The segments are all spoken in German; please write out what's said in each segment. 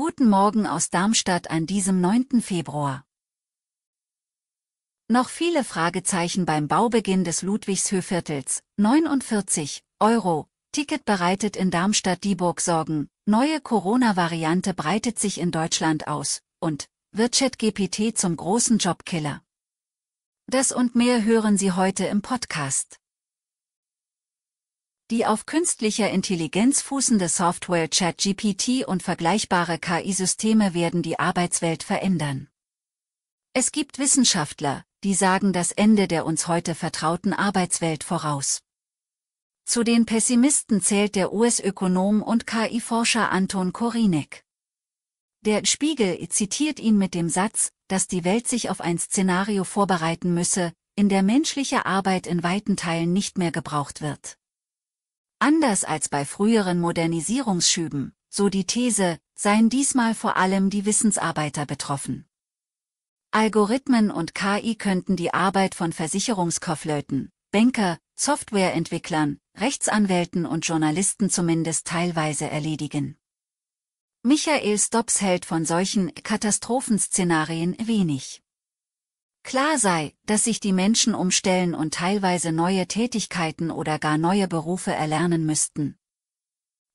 Guten Morgen aus Darmstadt an diesem 9. Februar. Noch viele Fragezeichen beim Baubeginn des Ludwigshöhviertels. 49 Euro. Ticket bereitet in Darmstadt-Dieburg Sorgen. Neue Corona-Variante breitet sich in Deutschland aus. Und wird ChatGPT zum großen Jobkiller? Das und mehr hören Sie heute im Podcast. Die auf künstlicher Intelligenz fußende Software ChatGPT und vergleichbare KI-Systeme werden die Arbeitswelt verändern. Es gibt Wissenschaftler, die sagen das Ende der uns heute vertrauten Arbeitswelt voraus. Zu den Pessimisten zählt der US-Ökonom und KI-Forscher Anton Korinek. Der Spiegel zitiert ihn mit dem Satz, dass die Welt sich auf ein Szenario vorbereiten müsse, in der menschliche Arbeit in weiten Teilen nicht mehr gebraucht wird. Anders als bei früheren Modernisierungsschüben, so die These, seien diesmal vor allem die Wissensarbeiter betroffen. Algorithmen und KI könnten die Arbeit von Versicherungskaufleuten, Banker, Softwareentwicklern, Rechtsanwälten und Journalisten zumindest teilweise erledigen. Michael Stops hält von solchen Katastrophenszenarien wenig. Klar sei, dass sich die Menschen umstellen und teilweise neue Tätigkeiten oder gar neue Berufe erlernen müssten.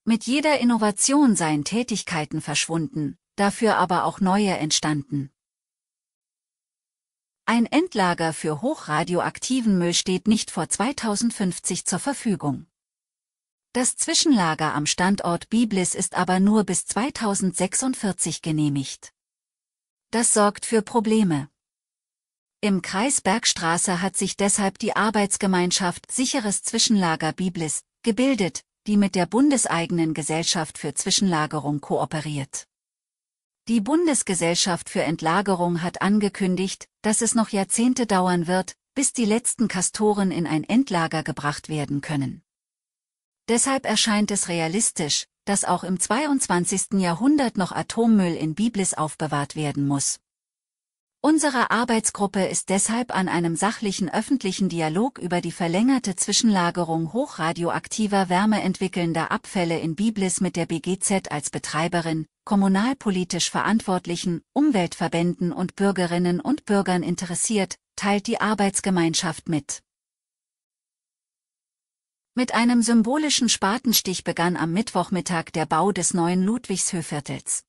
Mit jeder Innovation seien Tätigkeiten verschwunden, dafür aber auch neue entstanden. Ein Endlager für hochradioaktiven Müll steht nicht vor 2050 zur Verfügung. Das Zwischenlager am Standort Biblis ist aber nur bis 2046 genehmigt. Das sorgt für Probleme. Im Kreis Bergstraße hat sich deshalb die Arbeitsgemeinschaft Sicheres Zwischenlager Biblis gebildet, die mit der bundeseigenen Gesellschaft für Zwischenlagerung kooperiert. Die Bundesgesellschaft für Entlagerung hat angekündigt, dass es noch Jahrzehnte dauern wird, bis die letzten Kastoren in ein Endlager gebracht werden können. Deshalb erscheint es realistisch, dass auch im 22. Jahrhundert noch Atommüll in Biblis aufbewahrt werden muss. Unsere Arbeitsgruppe ist deshalb an einem sachlichen öffentlichen Dialog über die verlängerte Zwischenlagerung hochradioaktiver wärmeentwickelnder Abfälle in Biblis mit der BGZ als Betreiberin, kommunalpolitisch Verantwortlichen, Umweltverbänden und Bürgerinnen und Bürgern interessiert, teilt die Arbeitsgemeinschaft mit. Mit einem symbolischen Spatenstich begann am Mittwochmittag der Bau des neuen Ludwigshöhviertels.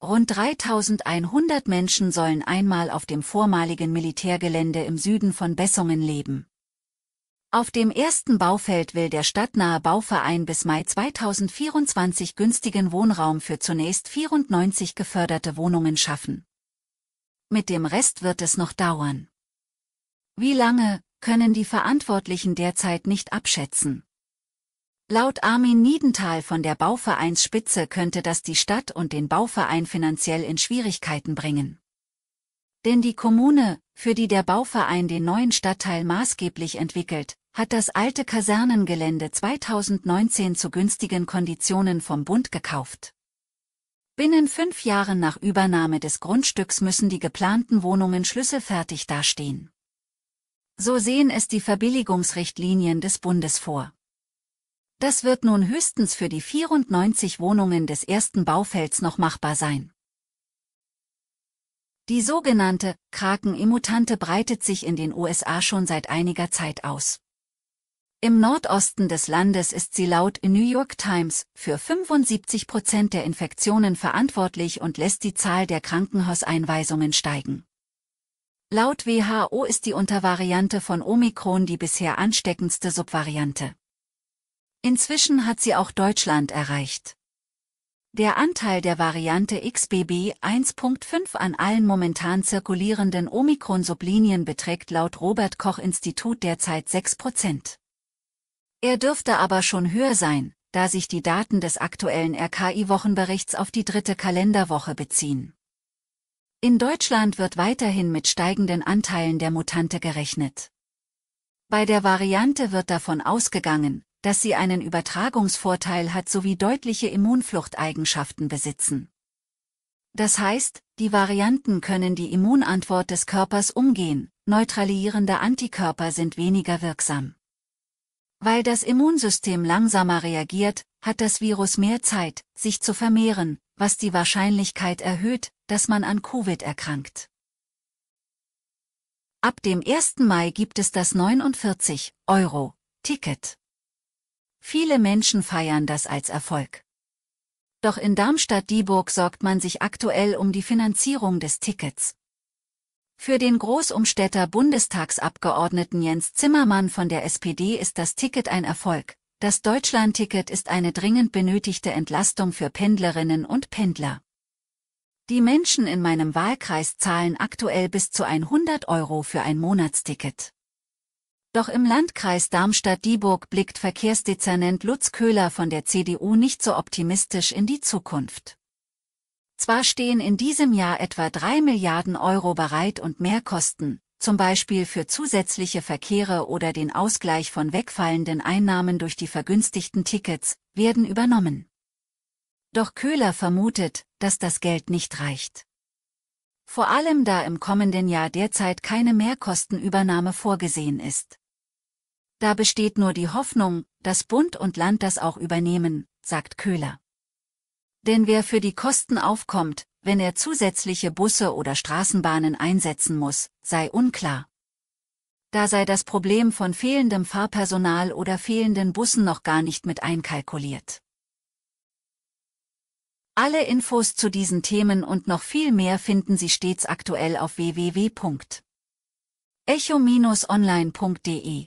Rund 3100 Menschen sollen einmal auf dem vormaligen Militärgelände im Süden von Bessungen leben. Auf dem ersten Baufeld will der stadtnahe Bauverein bis Mai 2024 günstigen Wohnraum für zunächst 94 geförderte Wohnungen schaffen. Mit dem Rest wird es noch dauern. Wie lange, können die Verantwortlichen derzeit nicht abschätzen. Laut Armin Niedenthal von der Bauvereinsspitze könnte das die Stadt und den Bauverein finanziell in Schwierigkeiten bringen. Denn die Kommune, für die der Bauverein den neuen Stadtteil maßgeblich entwickelt, hat das alte Kasernengelände 2019 zu günstigen Konditionen vom Bund gekauft. Binnen fünf Jahren nach Übernahme des Grundstücks müssen die geplanten Wohnungen schlüsselfertig dastehen. So sehen es die Verbilligungsrichtlinien des Bundes vor. Das wird nun höchstens für die 94 Wohnungen des ersten Baufelds noch machbar sein. Die sogenannte Kraken-Immutante breitet sich in den USA schon seit einiger Zeit aus. Im Nordosten des Landes ist sie laut New York Times für 75 Prozent der Infektionen verantwortlich und lässt die Zahl der Krankenhauseinweisungen steigen. Laut WHO ist die Untervariante von Omikron die bisher ansteckendste Subvariante. Inzwischen hat sie auch Deutschland erreicht. Der Anteil der Variante XBB 1.5 an allen momentan zirkulierenden Omikron-Sublinien beträgt laut Robert-Koch-Institut derzeit 6%. Er dürfte aber schon höher sein, da sich die Daten des aktuellen RKI-Wochenberichts auf die dritte Kalenderwoche beziehen. In Deutschland wird weiterhin mit steigenden Anteilen der Mutante gerechnet. Bei der Variante wird davon ausgegangen, dass sie einen Übertragungsvorteil hat sowie deutliche Immunfluchteigenschaften besitzen. Das heißt, die Varianten können die Immunantwort des Körpers umgehen, neutralierende Antikörper sind weniger wirksam. Weil das Immunsystem langsamer reagiert, hat das Virus mehr Zeit, sich zu vermehren, was die Wahrscheinlichkeit erhöht, dass man an Covid erkrankt. Ab dem 1. Mai gibt es das 49 Euro Ticket. Viele Menschen feiern das als Erfolg. Doch in Darmstadt-Dieburg sorgt man sich aktuell um die Finanzierung des Tickets. Für den Großumstädter Bundestagsabgeordneten Jens Zimmermann von der SPD ist das Ticket ein Erfolg. Das Deutschlandticket ist eine dringend benötigte Entlastung für Pendlerinnen und Pendler. Die Menschen in meinem Wahlkreis zahlen aktuell bis zu 100 Euro für ein Monatsticket. Doch im Landkreis Darmstadt-Dieburg blickt Verkehrsdezernent Lutz Köhler von der CDU nicht so optimistisch in die Zukunft. Zwar stehen in diesem Jahr etwa drei Milliarden Euro bereit und Mehrkosten, zum Beispiel für zusätzliche Verkehre oder den Ausgleich von wegfallenden Einnahmen durch die vergünstigten Tickets, werden übernommen. Doch Köhler vermutet, dass das Geld nicht reicht. Vor allem da im kommenden Jahr derzeit keine Mehrkostenübernahme vorgesehen ist. Da besteht nur die Hoffnung, dass Bund und Land das auch übernehmen, sagt Köhler. Denn wer für die Kosten aufkommt, wenn er zusätzliche Busse oder Straßenbahnen einsetzen muss, sei unklar. Da sei das Problem von fehlendem Fahrpersonal oder fehlenden Bussen noch gar nicht mit einkalkuliert. Alle Infos zu diesen Themen und noch viel mehr finden Sie stets aktuell auf www.echo-online.de.